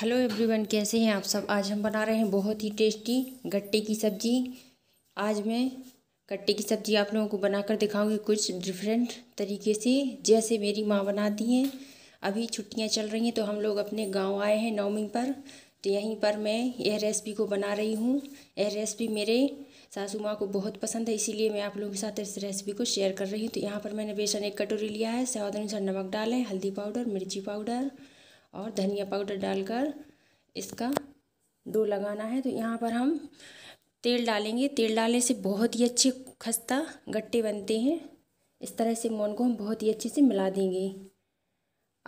hello everyone कैसे हैं आप सब आज हम बना रहे हैं बहुत ही टेस्टी गट्टे की सब्ज़ी आज मैं गट्टे की सब्ज़ी आप लोगों को बनाकर दिखाऊंगी कुछ डिफरेंट तरीके से जैसे मेरी माँ बनाती हैं अभी छुट्टियाँ चल रही हैं तो हम लोग अपने गांव आए हैं नौमी पर तो यहीं पर मैं यह रेसिपी को बना रही हूँ यह रेसिपी मेरे सासू माँ को बहुत पसंद है इसीलिए मैं आप लोगों के साथ इस रेसिपी को शेयर कर रही हूँ तो यहाँ पर मैंने बेसन एक कटोरी लिया है स्वाद अनुसार नमक डालें हल्दी पाउडर मिर्ची पाउडर और धनिया पाउडर डालकर इसका डो लगाना है तो यहाँ पर हम तेल डालेंगे तेल डालने से बहुत ही अच्छे खस्ता गट्टे बनते हैं इस तरह से मोन को हम बहुत ही अच्छे से मिला देंगे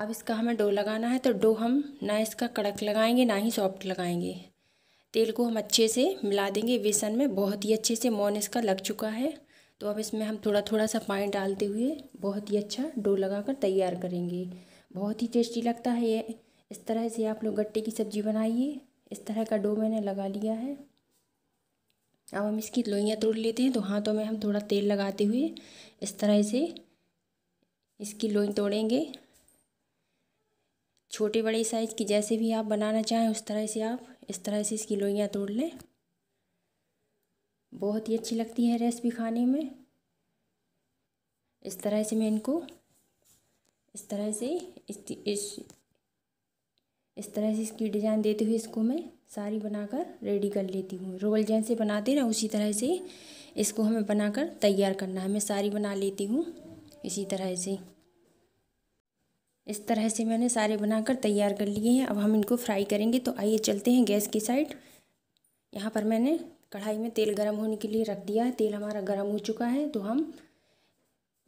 अब इसका हमें डो लगाना है तो डो हम ना इसका कड़क लगाएंगे ना ही सॉफ्ट लगाएंगे तेल को हम अच्छे से मिला देंगे बेसन में बहुत ही अच्छे से मोन इसका लग चुका है तो अब इसमें हम थोड़ा थोड़ा सा पानी डालते हुए बहुत ही अच्छा डो लगाकर तैयार करेंगे बहुत ही टेस्टी लगता है ये इस तरह से आप लोग गट्टे की सब्ज़ी बनाइए इस तरह का डो मैंने लगा लिया है अब हम इसकी लोइयाँ तोड़ लेते हैं तो हाथों में हम थोड़ा तेल लगाते हुए इस तरह से इसकी लोई तोड़ेंगे छोटे बड़े साइज़ की जैसे भी आप बनाना चाहें उस तरह से आप इस तरह से इसकी लोइयाँ तोड़ लें बहुत ही अच्छी लगती है रेसिपी खाने में इस तरह से मैं इनको इस तरह से इस इस तरह से इसकी डिज़ाइन देते हुए इसको मैं सारी बनाकर रेडी कर लेती हूँ रोल जैसे बनाते ना उसी तरह से इसको हमें बनाकर तैयार करना है मैं सारी बना लेती हूँ इसी तरह से इस तरह से मैंने सारे बनाकर तैयार कर लिए हैं अब हम इनको फ्राई करेंगे तो आइए चलते हैं गैस की साइड यहाँ पर मैंने कढ़ाई में तेल गर्म होने के लिए रख दिया है तेल हमारा गर्म हो चुका है तो हम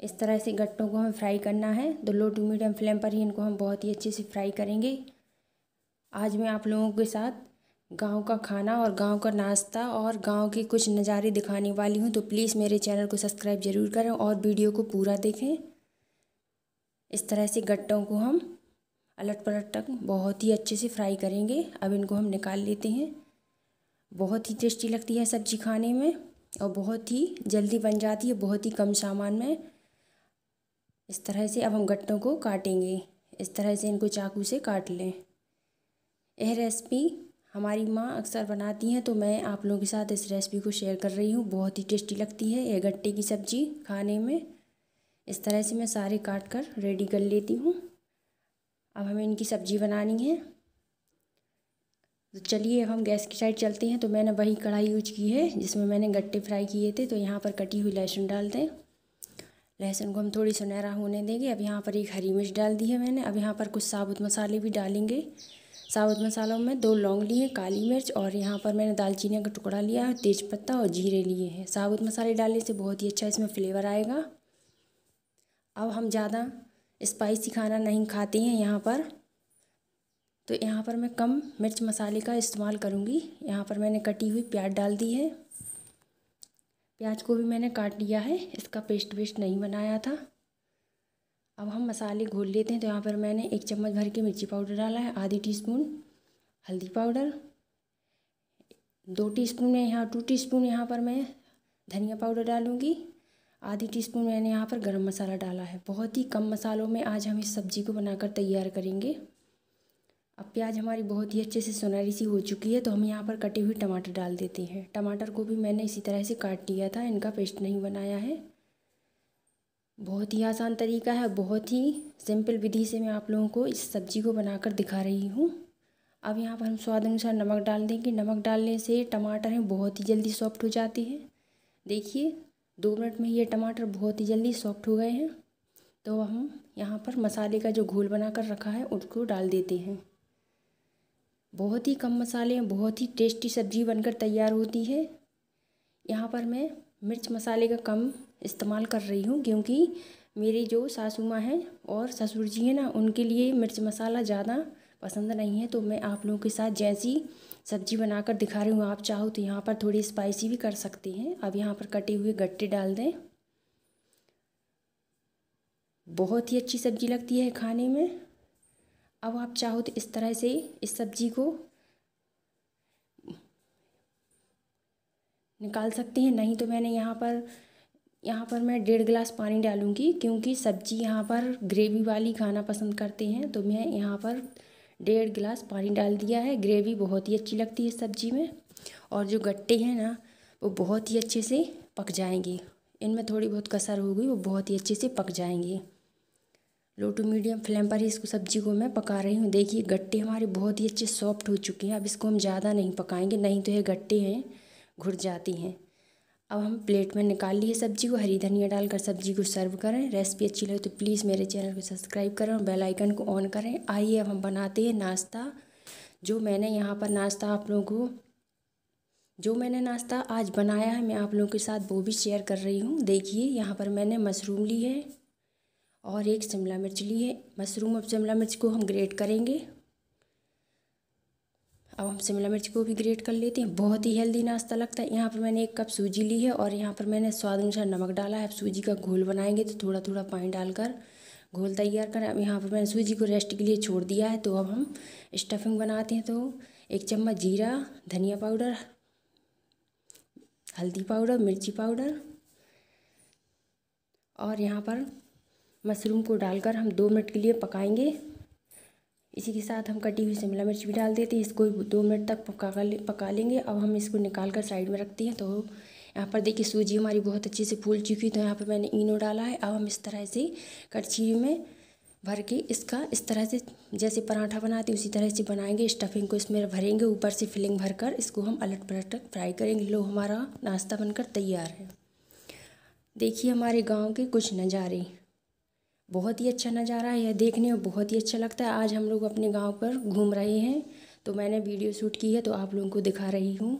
इस तरह से गट्टों को हमें फ्राई करना है तो लो टू मीडियम फ्लेम पर ही इनको हम बहुत ही अच्छे से फ्राई करेंगे आज मैं आप लोगों के साथ गांव का खाना और गांव का नाश्ता और गांव के कुछ नज़ारे दिखाने वाली हूं तो प्लीज़ मेरे चैनल को सब्सक्राइब ज़रूर करें और वीडियो को पूरा देखें इस तरह से गट्टों को हम अलट पलट तक बहुत ही अच्छे से फ्राई करेंगे अब इनको हम निकाल लेते हैं बहुत ही टेस्टी लगती है सब्जी खाने में और बहुत ही जल्दी बन जाती है बहुत ही कम सामान में इस तरह से अब हम गट्टों को काटेंगे इस तरह से इनको चाकू से काट लें यह रेसिपी हमारी माँ अक्सर बनाती हैं तो मैं आप लोगों के साथ इस रेसिपी को शेयर कर रही हूँ बहुत ही टेस्टी लगती है यह गट्टे की सब्ज़ी खाने में इस तरह से मैं सारे काट कर रेडी कर लेती हूँ अब हमें इनकी सब्ज़ी बनानी है तो चलिए अब हम गैस की साइड चलते हैं तो मैंने वही कढ़ाई यूज की है जिसमें मैंने गट्टे फ्राई किए थे तो यहाँ पर कटी हुई लहसुन डाल दें लहसुन को हम थोड़ी सुनहरा होने देंगे अब यहाँ पर एक हरी मिर्च डाल दी है मैंने अब यहाँ पर कुछ साबुत मसाले भी डालेंगे साबुत मसालों में दो लौंग लिए काली मिर्च और यहाँ पर मैंने दालचीनी का टुकड़ा लिया है तेज़पत्ता और जीरे लिए हैं साबुत मसाले डालने से बहुत ही अच्छा इसमें फ्लेवर आएगा अब हम ज़्यादा स्पाइसी खाना नहीं खाते हैं यहाँ पर तो यहाँ पर मैं कम मिर्च मसाले का इस्तेमाल करूँगी यहाँ पर मैंने कटी हुई प्याज डाल दी है प्याज को भी मैंने काट लिया है इसका पेस्ट वेस्ट नहीं बनाया था अब हम मसाले घोल लेते हैं तो यहाँ पर मैंने एक चम्मच भर के मिर्ची पाउडर डाला है आधी टी स्पून हल्दी पाउडर दो स्पून में यहाँ टू टी स्पून यहाँ पर मैं धनिया पाउडर डालूँगी आधी टी स्पून मैंने यहाँ पर गरम मसाला डाला है बहुत ही कम मसालों में आज हम इस सब्ज़ी को बनाकर तैयार करेंगे अब प्याज हमारी बहुत ही अच्छे से सुनहरी सी हो चुकी है तो हम यहाँ पर कटी हुई टमाटर डाल देते हैं टमाटर को भी मैंने इसी तरह से काट लिया था इनका पेस्ट नहीं बनाया है बहुत ही आसान तरीका है बहुत ही सिंपल विधि से मैं आप लोगों को इस सब्ज़ी को बनाकर दिखा रही हूँ अब यहाँ पर हम स्वाद अनुसार नमक डाल देंगे नमक डालने से टमाटर हैं बहुत ही जल्दी सॉफ्ट हो जाती है देखिए दो मिनट में ये टमाटर बहुत ही जल्दी सॉफ्ट हो गए हैं तो हम यहाँ पर मसाले का जो घोल बनाकर रखा है उसको डाल देते हैं बहुत ही कम मसाले में बहुत ही टेस्टी सब्ज़ी बनकर तैयार होती है यहाँ पर मैं मिर्च मसाले का कम इस्तेमाल कर रही हूँ क्योंकि मेरी जो सासू माँ हैं और ससुर जी हैं ना उनके लिए मिर्च मसाला ज़्यादा पसंद नहीं है तो मैं आप लोगों के साथ जैसी सब्ज़ी बनाकर दिखा रही हूँ आप चाहो तो यहाँ पर थोड़ी स्पाइसी भी कर सकते हैं अब यहाँ पर कटे हुए गट्टे डाल दें बहुत ही अच्छी सब्ज़ी लगती है खाने में अब आप चाहो तो इस तरह से इस सब्जी को निकाल सकते हैं नहीं तो मैंने यहाँ पर यहाँ पर मैं डेढ़ गिलास पानी डालूँगी क्योंकि सब्जी यहाँ पर ग्रेवी वाली खाना पसंद करते हैं तो मैं यहाँ पर डेढ़ गिलास पानी डाल दिया है ग्रेवी बहुत ही अच्छी लगती है सब्जी में और जो गट्टे हैं ना वो बहुत ही अच्छे से पक जाएंगे इनमें थोड़ी बहुत कसर होगी वो बहुत ही अच्छे से पक जाएंगे लो टू मीडियम फ्लेम पर ही इसको सब्जी को मैं पका रही हूँ देखिए गट्टे हमारे बहुत ही अच्छे सॉफ्ट हो चुके हैं अब इसको हम ज़्यादा नहीं पकाएंगे नहीं तो ये गट्टे हैं घुट जाती हैं अब हम प्लेट में निकाल लिए सब्जी को हरी धनिया डालकर सब्जी को सर्व करें रेसिपी अच्छी लगे तो प्लीज़ मेरे चैनल को सब्सक्राइब करें और बेलाइकन को ऑन करें आइए अब हम बनाते हैं नाश्ता जो मैंने यहाँ पर नाश्ता आप लोगों को जो मैंने नाश्ता आज बनाया है मैं आप लोगों के साथ वो भी शेयर कर रही हूँ देखिए यहाँ पर मैंने मशरूम ली है और एक शिमला मिर्च ली है मशरूम और शिमला मिर्च को हम ग्रेट करेंगे अब हम शिमला मिर्च को भी ग्रेट कर लेते हैं बहुत ही हेल्दी नाश्ता लगता है यहाँ पर मैंने एक कप सूजी ली है और यहाँ पर मैंने स्वाद अनुसार नमक डाला है अब सूजी का घोल बनाएंगे तो थोड़ा थोड़ा पानी डालकर घोल तैयार करें अब यहाँ पर मैंने सूजी को रेस्ट के लिए छोड़ दिया है तो अब हम स्टफिंग बनाते हैं तो एक चम्मच जीरा धनिया पाउडर हल्दी पाउडर मिर्ची पाउडर और यहाँ पर मशरूम को डालकर हम दो मिनट के लिए पकाएंगे इसी के साथ हम कटी हुई शिमला मिर्च भी डाल देते हैं इसको दो मिनट तक पका ले, पका लेंगे अब हम इसको निकाल कर साइड में रखते हैं तो यहाँ पर देखिए सूजी हमारी बहुत अच्छे से फूल चुकी तो यहाँ पर मैंने इनो डाला है अब हम इस तरह से कड़छी में भर के इसका इस तरह से जैसे पराठा बनाते उसी तरह से बनाएंगे स्टफिंग को इसमें भरेंगे ऊपर से फिलिंग भरकर इसको हम अलट पलट फ्राई करेंगे लो हमारा नाश्ता बनकर तैयार है देखिए हमारे गांव के कुछ नज़ारे बहुत ही अच्छा नज़ारा है यह देखने में बहुत ही अच्छा लगता है आज हम लोग अपने गांव पर घूम रहे हैं तो मैंने वीडियो शूट की है तो आप लोगों को दिखा रही हूँ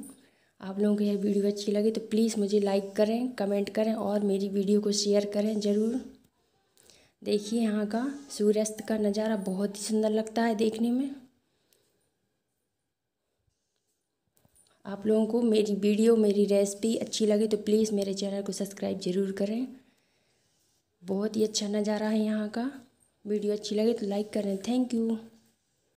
आप लोगों को यह वीडियो अच्छी लगे तो प्लीज़ मुझे लाइक करें कमेंट करें और मेरी वीडियो को शेयर करें ज़रूर देखिए यहाँ का सूर्यास्त का नज़ारा बहुत ही सुंदर लगता है देखने में आप लोगों को मेरी वीडियो मेरी रेसिपी अच्छी लगे तो प्लीज़ मेरे चैनल को सब्सक्राइब ज़रूर करें बहुत ही अच्छा नज़ारा है यहाँ का वीडियो अच्छी लगे तो लाइक करें थैंक यू